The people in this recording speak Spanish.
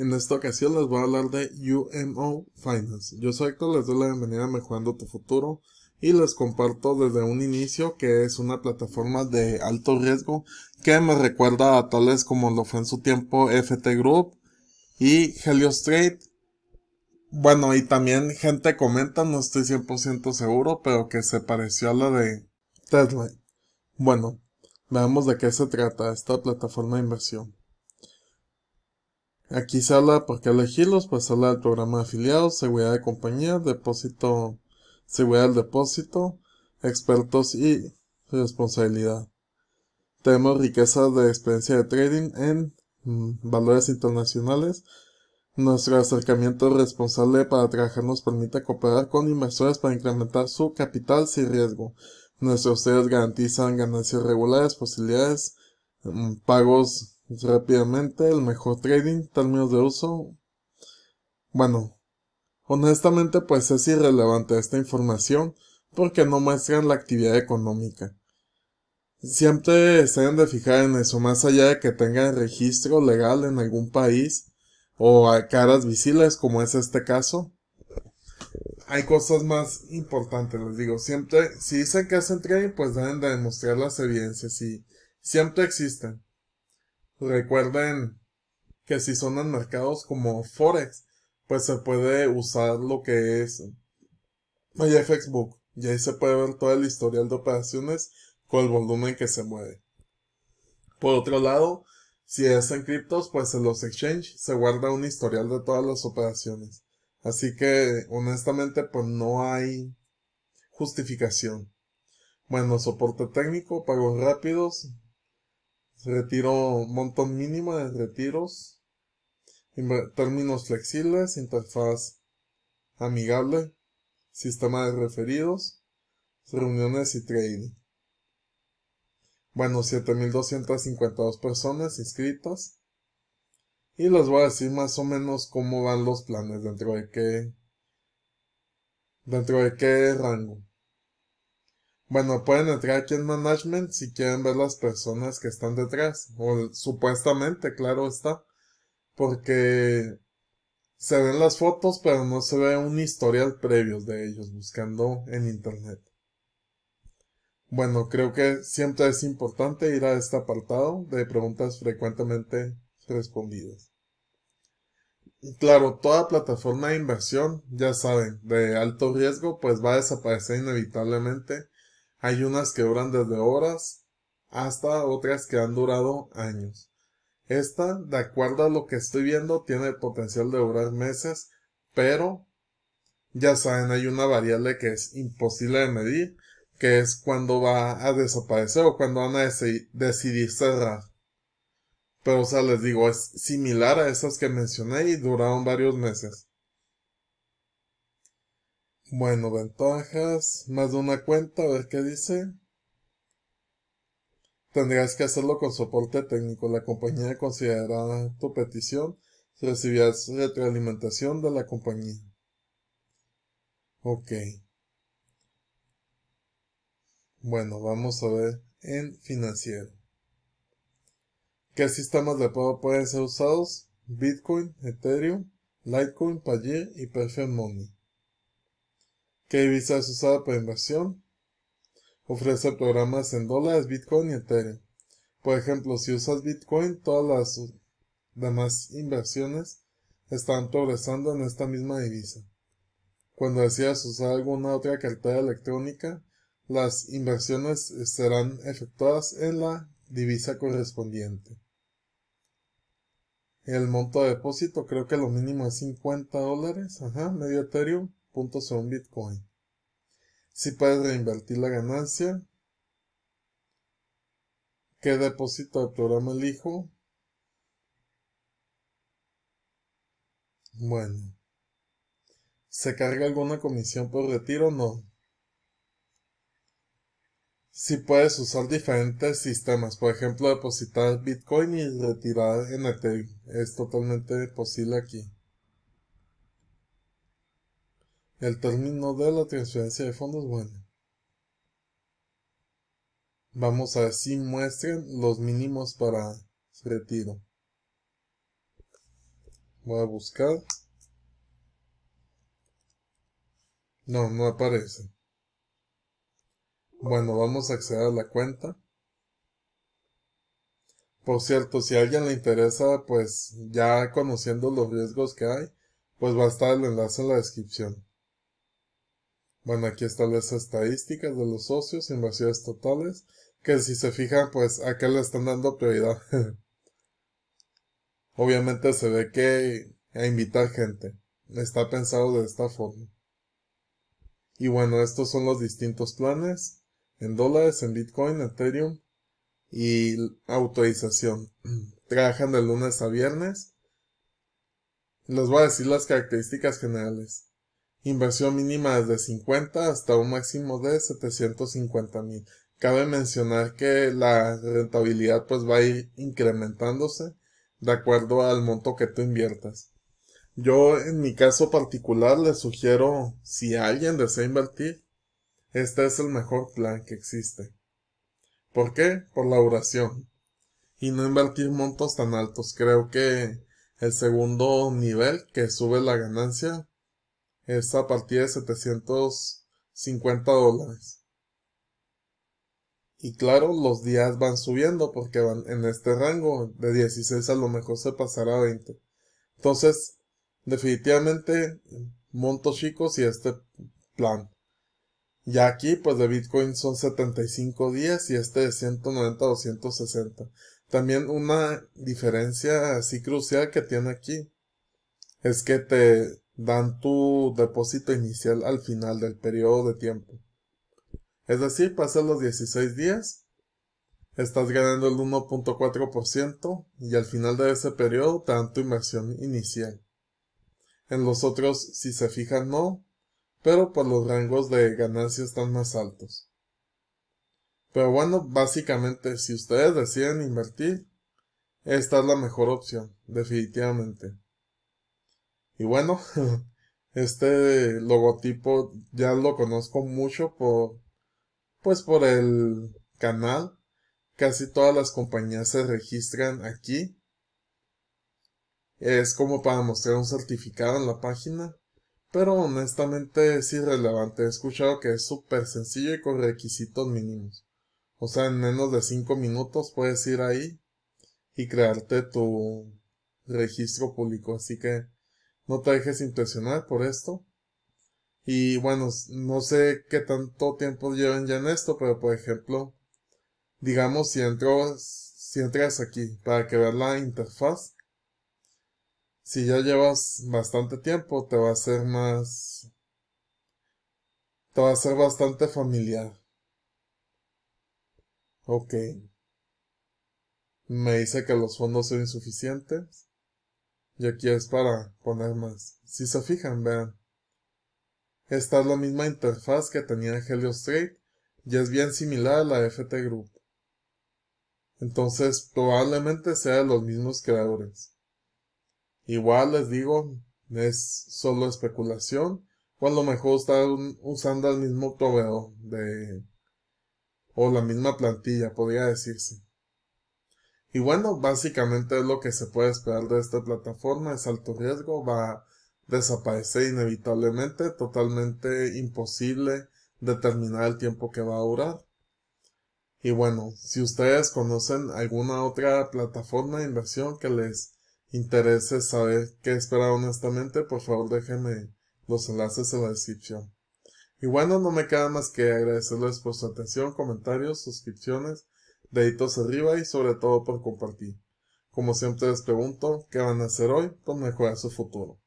En esta ocasión les voy a hablar de UMO Finance. Yo soy Héctor, les doy la bienvenida a Mejorando tu Futuro y les comparto desde un inicio que es una plataforma de alto riesgo que me recuerda a tales como lo fue en su tiempo FT Group y Helios Trade. Bueno, y también gente comenta, no estoy 100% seguro, pero que se pareció a la de Tesla. Bueno, veamos de qué se trata esta plataforma de inversión. Aquí por qué elegirlos, pues habla del programa afiliados, seguridad de compañía, depósito, seguridad del depósito, expertos y responsabilidad. Tenemos riqueza de experiencia de trading en mm, valores internacionales. Nuestro acercamiento responsable para trabajar nos permite cooperar con inversores para incrementar su capital sin riesgo. Nuestros ustedes garantizan ganancias regulares, posibilidades, mm, pagos rápidamente el mejor trading, términos de uso. Bueno, honestamente pues es irrelevante esta información porque no muestran la actividad económica. Siempre se deben de fijar en eso, más allá de que tengan registro legal en algún país o caras visibles como es este caso. Hay cosas más importantes, les digo. Siempre, si dicen que hacen trading, pues deben de demostrar las evidencias y siempre existen. Recuerden que si son en mercados como Forex, pues se puede usar lo que es MyFXBook. Facebook Y ahí se puede ver todo el historial de operaciones con el volumen que se mueve. Por otro lado, si es en criptos, pues en los exchange se guarda un historial de todas las operaciones. Así que, honestamente, pues no hay justificación. Bueno, soporte técnico, pagos rápidos, retiro, montón mínimo de retiros, términos flexibles, interfaz amigable, sistema de referidos, reuniones y trading. Bueno, 7252 personas inscritas. Y les voy a decir más o menos cómo van los planes dentro de qué dentro de qué rango. Bueno, pueden entrar aquí en management si quieren ver las personas que están detrás, o supuestamente, claro está, porque se ven las fotos, pero no se ve un historial previo de ellos buscando en internet. Bueno, creo que siempre es importante ir a este apartado de preguntas frecuentemente respondidas. Claro, toda plataforma de inversión, ya saben, de alto riesgo, pues va a desaparecer inevitablemente hay unas que duran desde horas hasta otras que han durado años. Esta, de acuerdo a lo que estoy viendo, tiene el potencial de durar meses, pero ya saben, hay una variable que es imposible de medir, que es cuando va a desaparecer o cuando van a decidir cerrar. Pero, o sea, les digo, es similar a esas que mencioné y duraron varios meses. Bueno, ventajas, más de una cuenta, a ver qué dice. Tendrías que hacerlo con soporte técnico. La compañía considerará tu petición si recibías retroalimentación de la compañía. Ok. Bueno, vamos a ver en financiero. ¿Qué sistemas de pago pueden ser usados? Bitcoin, Ethereum, Litecoin, Payeer y Perfect Money. ¿Qué divisa es usada para inversión. Ofrece programas en dólares, Bitcoin y Ethereum. Por ejemplo, si usas Bitcoin, todas las demás inversiones están progresando en esta misma divisa. Cuando decidas usar alguna otra cartera electrónica, las inversiones serán efectuadas en la divisa correspondiente. El monto de depósito creo que lo mínimo es 50 dólares, ajá, medio Ethereum puntos Bitcoin. Si puedes reinvertir la ganancia, qué depósito de programa elijo. Bueno. ¿Se carga alguna comisión por retiro? No. Si puedes usar diferentes sistemas, por ejemplo, depositar Bitcoin y retirar en Ethereum. Es totalmente posible aquí el término de la transferencia de fondos, bueno, vamos a si muestren los mínimos para retiro. Voy a buscar. No, no aparece. Bueno, vamos a acceder a la cuenta. Por cierto, si a alguien le interesa, pues ya conociendo los riesgos que hay, pues va a estar el enlace en la descripción. Bueno, aquí están las estadísticas de los socios, inversiones totales, que si se fijan, pues acá le están dando prioridad. Obviamente se ve que a invitar gente está pensado de esta forma. Y bueno, estos son los distintos planes en dólares, en Bitcoin, Ethereum y autorización. Trabajan de lunes a viernes. Les voy a decir las características generales inversión mínima desde 50 hasta un máximo de 750 mil. Cabe mencionar que la rentabilidad pues va a ir incrementándose de acuerdo al monto que tú inviertas. Yo en mi caso particular le sugiero si alguien desea invertir, este es el mejor plan que existe. ¿Por qué? Por la duración. Y no invertir montos tan altos. Creo que el segundo nivel que sube la ganancia es a partir de 750 dólares. Y claro, los días van subiendo porque van en este rango de 16 a lo mejor se pasará a 20. Entonces, definitivamente, montos chicos y este plan. Ya aquí, pues de Bitcoin son 75 días y este de 190 a 260. También una diferencia así crucial que tiene aquí es que te dan tu depósito inicial al final del periodo de tiempo. Es decir, pasan los 16 días, estás ganando el 1.4% y al final de ese periodo te dan tu inversión inicial. En los otros, si se fijan, no, pero por los rangos de ganancia están más altos. Pero bueno, básicamente, si ustedes deciden invertir, esta es la mejor opción, definitivamente. Y bueno, este logotipo ya lo conozco mucho por, pues por el canal. Casi todas las compañías se registran aquí. Es como para mostrar un certificado en la página. Pero honestamente es irrelevante. He escuchado que es súper sencillo y con requisitos mínimos. O sea, en menos de 5 minutos puedes ir ahí y crearte tu registro público. Así que no te dejes impresionar por esto. Y bueno, no sé qué tanto tiempo llevan ya en esto, pero por ejemplo, digamos si entras, si entras aquí para que veas la interfaz, si ya llevas bastante tiempo te va a ser más, te va a ser bastante familiar. Ok. Me dice que los fondos son insuficientes. Y aquí es para poner más. Si se fijan, vean. Esta es la misma interfaz que tenía Helios Trade y es bien similar a la FT Group. Entonces probablemente sea de los mismos creadores. Igual les digo, es solo especulación o a lo mejor están usando el mismo tobeo de o la misma plantilla, podría decirse. Y bueno, básicamente es lo que se puede esperar de esta plataforma, es alto riesgo, va a desaparecer inevitablemente, totalmente imposible determinar el tiempo que va a durar. Y bueno, si ustedes conocen alguna otra plataforma de inversión que les interese saber qué esperar honestamente, por favor déjenme los enlaces en la descripción. Y bueno, no me queda más que agradecerles por su atención, comentarios, suscripciones Deditos arriba y sobre todo por compartir. Como siempre les pregunto, ¿qué van a hacer hoy por mejorar su futuro?